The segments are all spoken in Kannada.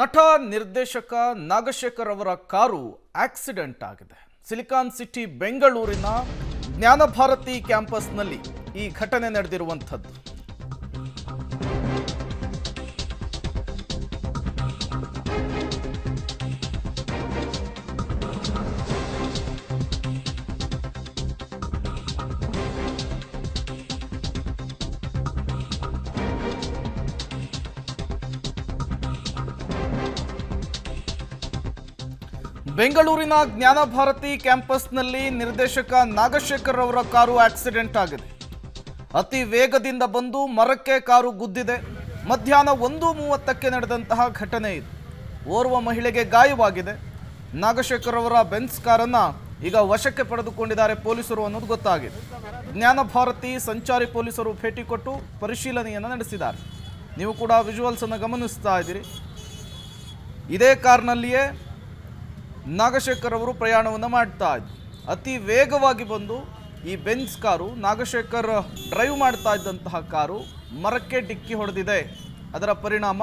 ನಟ ನಿರ್ದೇಶಕ ನಾಗಶೇಖರ್ ಅವರ ಕಾರು ಆಕ್ಸಿಡೆಂಟ್ ಆಗಿದೆ ಸಿಲಿಕಾನ್ ಸಿಟಿ ಬೆಂಗಳೂರಿನ ಜ್ಞಾನಭಾರತಿ ಕ್ಯಾಂಪಸ್ನಲ್ಲಿ ಈ ಘಟನೆ ನಡೆದಿರುವಂಥದ್ದು ಬೆಂಗಳೂರಿನ ಜ್ಞಾನಭಾರತಿ ಕ್ಯಾಂಪಸ್ನಲ್ಲಿ ನಿರ್ದೇಶಕ ನಾಗಶೇಖರ್ ಅವರ ಕಾರು ಆಕ್ಸಿಡೆಂಟ್ ಆಗಿದೆ ಅತಿ ವೇಗದಿಂದ ಬಂದು ಮರಕ್ಕೆ ಕಾರು ಗುದ್ದಿದೆ ಮಧ್ಯಾಹ್ನ ಒಂದು ಮೂವತ್ತಕ್ಕೆ ನಡೆದಂತಹ ಘಟನೆ ಇದು ಓರ್ವ ಮಹಿಳೆಗೆ ಗಾಯವಾಗಿದೆ ನಾಗಶೇಖರ್ ಅವರ ಬೆನ್ಸ್ ಕಾರನ್ನು ಈಗ ವಶಕ್ಕೆ ಪಡೆದುಕೊಂಡಿದ್ದಾರೆ ಪೊಲೀಸರು ಅನ್ನೋದು ಗೊತ್ತಾಗಿದೆ ಜ್ಞಾನಭಾರತಿ ಸಂಚಾರಿ ಪೊಲೀಸರು ಭೇಟಿ ಕೊಟ್ಟು ಪರಿಶೀಲನೆಯನ್ನು ನಡೆಸಿದ್ದಾರೆ ನೀವು ಕೂಡ ವಿಜುವಲ್ಸನ್ನು ಗಮನಿಸ್ತಾ ಇದ್ದೀರಿ ಇದೇ ಕಾರ್ನಲ್ಲಿಯೇ ನಾಗಶೇಖರ್ ಅವರು ಪ್ರಯಾಣವನ್ನು ಮಾಡ್ತಾ ಇದ್ರು ಅತಿ ವೇಗವಾಗಿ ಬಂದು ಈ ಬೆನ್ಸ್ ಕಾರು ನಾಗಶೇಖರ್ ಡ್ರೈವ್ ಮಾಡ್ತಾ ಇದ್ದಂತಹ ಕಾರು ಮರಕ್ಕೆ ಡಿಕ್ಕಿ ಹೊಡೆದಿದೆ ಅದರ ಪರಿಣಾಮ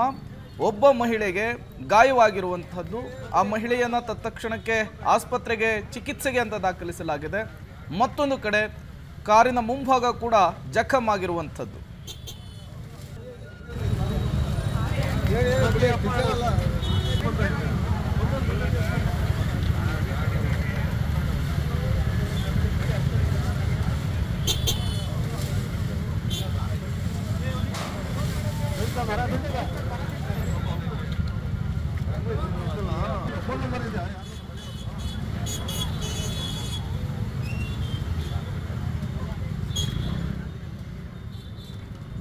ಒಬ್ಬ ಮಹಿಳೆಗೆ ಗಾಯವಾಗಿರುವಂಥದ್ದು ಆ ಮಹಿಳೆಯನ್ನು ತತ್ಕ್ಷಣಕ್ಕೆ ಆಸ್ಪತ್ರೆಗೆ ಚಿಕಿತ್ಸೆಗೆ ಅಂತ ದಾಖಲಿಸಲಾಗಿದೆ ಮತ್ತೊಂದು ಕಡೆ ಕಾರಿನ ಮುಂಭಾಗ ಕೂಡ ಜಖಮ್ ಆಗಿರುವಂಥದ್ದು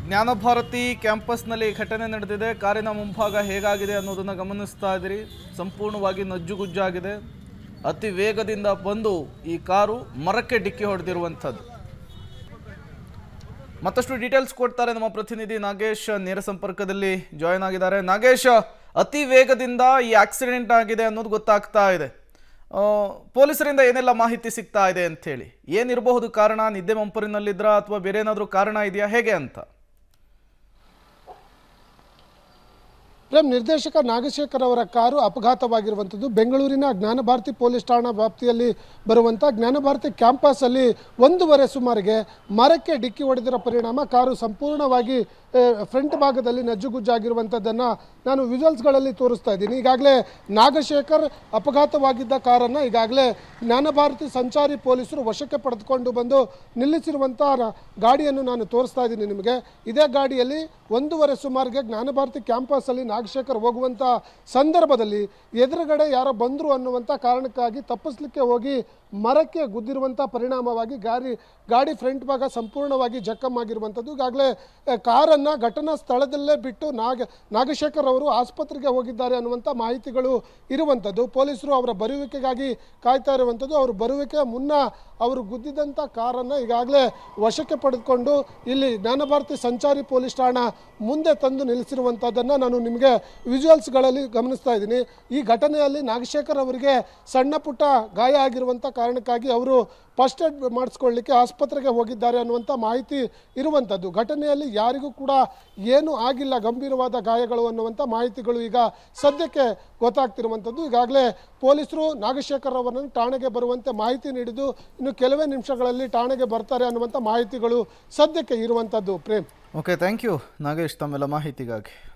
ಜ್ಞಾನಭಾರತಿ ಕ್ಯಾಂಪಸ್ನಲ್ಲಿ ಘಟನೆ ನಡೆದಿದೆ ಕಾರಿನ ಮುಂಭಾಗ ಹೇಗಾಗಿದೆ ಅನ್ನೋದನ್ನು ಗಮನಿಸ್ತಾ ಇದ್ದೀರಿ ಸಂಪೂರ್ಣವಾಗಿ ನಜ್ಜುಗುಜ್ಜಾಗಿದೆ ಅತಿ ವೇಗದಿಂದ ಬಂದು ಈ ಕಾರು ಮರಕ್ಕೆ ಡಿಕ್ಕಿ ಹೊಡೆದಿರುವಂಥದ್ದು ಮತ್ತಷ್ಟು ಡೀಟೇಲ್ಸ್ ಕೊಡ್ತಾರೆ ನಮ್ಮ ಪ್ರತಿನಿಧಿ ನಾಗೇಶ್ ನೇರ ಸಂಪರ್ಕದಲ್ಲಿ ಜಾಯ್ನ್ ಆಗಿದ್ದಾರೆ ನಾಗೇಶ್ ಅತಿ ವೇಗದಿಂದ ಈ ಆಕ್ಸಿಡೆಂಟ್ ಆಗಿದೆ ಅನ್ನೋದು ಗೊತ್ತಾಗ್ತಾ ಇದೆ ಪೊಲೀಸರಿಂದ ಏನೆಲ್ಲ ಮಾಹಿತಿ ಸಿಗ್ತಾ ಇದೆ ಅಂತ ಹೇಳಿ ಏನಿರಬಹುದು ಕಾರಣ ನಿದ್ದೆ ಮಂಪರಿನಲ್ಲಿದ್ರ ಅಥವಾ ಬೇರೆ ಏನಾದರೂ ಕಾರಣ ಇದೆಯಾ ಹೇಗೆ ಅಂತ ಪ್ರೇಮ್ ನಿರ್ದೇಶಕ ನಾಗಶೇಖರ್ ಅವರ ಕಾರು ಅಪಘಾತವಾಗಿರುವಂಥದ್ದು ಬೆಂಗಳೂರಿನ ಜ್ಞಾನಭಾರತಿ ಪೊಲೀಸ್ ಠಾಣಾ ವ್ಯಾಪ್ತಿಯಲ್ಲಿ ಬರುವಂಥ ಜ್ಞಾನಭಾರತಿ ಕ್ಯಾಂಪಸ್ಸಲ್ಲಿ ಒಂದೂವರೆ ಸುಮಾರಿಗೆ ಮರಕ್ಕೆ ಡಿಕ್ಕಿ ಹೊಡೆದಿರ ಪರಿಣಾಮ ಕಾರು ಸಂಪೂರ್ಣವಾಗಿ ಫ್ರಂಟ್ ಭಾಗದಲ್ಲಿ ನಜ್ಜುಗುಜ್ಜಾಗಿರುವಂಥದ್ದನ್ನು ನಾನು ವಿಜುವಲ್ಸ್ಗಳಲ್ಲಿ ತೋರಿಸ್ತಾ ಇದ್ದೀನಿ ಈಗಾಗಲೇ ನಾಗಶೇಖರ್ ಅಪಘಾತವಾಗಿದ್ದ ಕಾರನ್ನು ಈಗಾಗಲೇ ಜ್ಞಾನಭಾರತಿ ಸಂಚಾರಿ ಪೊಲೀಸರು ವಶಕ್ಕೆ ಪಡೆದುಕೊಂಡು ಬಂದು ನಿಲ್ಲಿಸಿರುವಂಥ ಗಾಡಿಯನ್ನು ನಾನು ತೋರಿಸ್ತಾ ಇದ್ದೀನಿ ನಿಮಗೆ ಇದೇ ಗಾಡಿಯಲ್ಲಿ ಒಂದೂವರೆ ಸುಮಾರಿಗೆ ಜ್ಞಾನಭಾರತಿ ಕ್ಯಾಂಪಸ್ಸಲ್ಲಿ ರಾಜಶೇಖರ್ ಹೋಗುವಂಥ ಸಂದರ್ಭದಲ್ಲಿ ಎದುರುಗಡೆ ಯಾರೋ ಬಂದರು ಅನ್ನುವಂಥ ಕಾರಣಕ್ಕಾಗಿ ತಪ್ಪಿಸ್ಲಿಕ್ಕೆ ಹೋಗಿ ಮರಕ್ಕೆ ಗುದ್ದಿರುವಂಥ ಪರಿಣಾಮವಾಗಿ ಗಾಡಿ ಗಾಡಿ ಫ್ರಂಟ್ ಭಾಗ ಸಂಪೂರ್ಣವಾಗಿ ಜಖಮ್ಮಾಗಿರುವಂಥದ್ದು ಈಗಾಗಲೇ ಕಾರನ್ನು ಘಟನಾ ಸ್ಥಳದಲ್ಲೇ ಬಿಟ್ಟು ನಾಗ ನಾಗಶೇಖರ್ ಅವರು ಆಸ್ಪತ್ರೆಗೆ ಹೋಗಿದ್ದಾರೆ ಅನ್ನುವಂಥ ಮಾಹಿತಿಗಳು ಇರುವಂಥದ್ದು ಪೊಲೀಸರು ಅವರ ಬರುವಿಕೆಗಾಗಿ ಕಾಯ್ತಾ ಇರುವಂಥದ್ದು ಅವರು ಬರುವಿಕೆ ಮುನ್ನ ಅವರು ಗುದ್ದಿದಂಥ ಕಾರನ್ನು ಈಗಾಗಲೇ ವಶಕ್ಕೆ ಪಡೆದುಕೊಂಡು ಇಲ್ಲಿ ಜ್ಞಾನಭಾರತಿ ಸಂಚಾರಿ ಪೊಲೀಸ್ ಠಾಣಾ ಮುಂದೆ ತಂದು ನಿಲ್ಲಿಸಿರುವಂಥದ್ದನ್ನು ನಾನು ನಿಮಗೆ ನಿಮಗೆ ವಿಜುವಲ್ಸ್ಗಳಲ್ಲಿ ಗಮನಿಸ್ತಾ ಇದ್ದೀನಿ ಈ ಘಟನೆಯಲ್ಲಿ ನಾಗಶೇಖರ್ ಅವರಿಗೆ ಸಣ್ಣ ಪುಟ್ಟ ಗಾಯ ಆಗಿರುವಂಥ ಕಾರಣಕ್ಕಾಗಿ ಅವರು ಫಸ್ಟ್ ಏಡ್ ಮಾಡಿಸ್ಕೊಳ್ಳಿಕ್ಕೆ ಆಸ್ಪತ್ರೆಗೆ ಹೋಗಿದ್ದಾರೆ ಅನ್ನುವಂಥ ಮಾಹಿತಿ ಇರುವಂಥದ್ದು ಘಟನೆಯಲ್ಲಿ ಯಾರಿಗೂ ಕೂಡ ಏನೂ ಆಗಿಲ್ಲ ಗಂಭೀರವಾದ ಗಾಯಗಳು ಅನ್ನುವಂಥ ಮಾಹಿತಿಗಳು ಈಗ ಸದ್ಯಕ್ಕೆ ಗೊತ್ತಾಗ್ತಿರುವಂಥದ್ದು ಈಗಾಗಲೇ ಪೊಲೀಸರು ನಾಗಶೇಖರ್ ಅವರನ್ನು ಠಾಣೆಗೆ ಬರುವಂತೆ ಮಾಹಿತಿ ನೀಡಿದ್ದು ಇನ್ನು ಕೆಲವೇ ನಿಮಿಷಗಳಲ್ಲಿ ಠಾಣೆಗೆ ಬರ್ತಾರೆ ಅನ್ನುವಂಥ ಮಾಹಿತಿಗಳು ಸದ್ಯಕ್ಕೆ ಇರುವಂಥದ್ದು Prem okay thank you Nagesh ತಮ್ಮೆಲ್ಲ ಮಾಹಿತಿಗಾಗಿ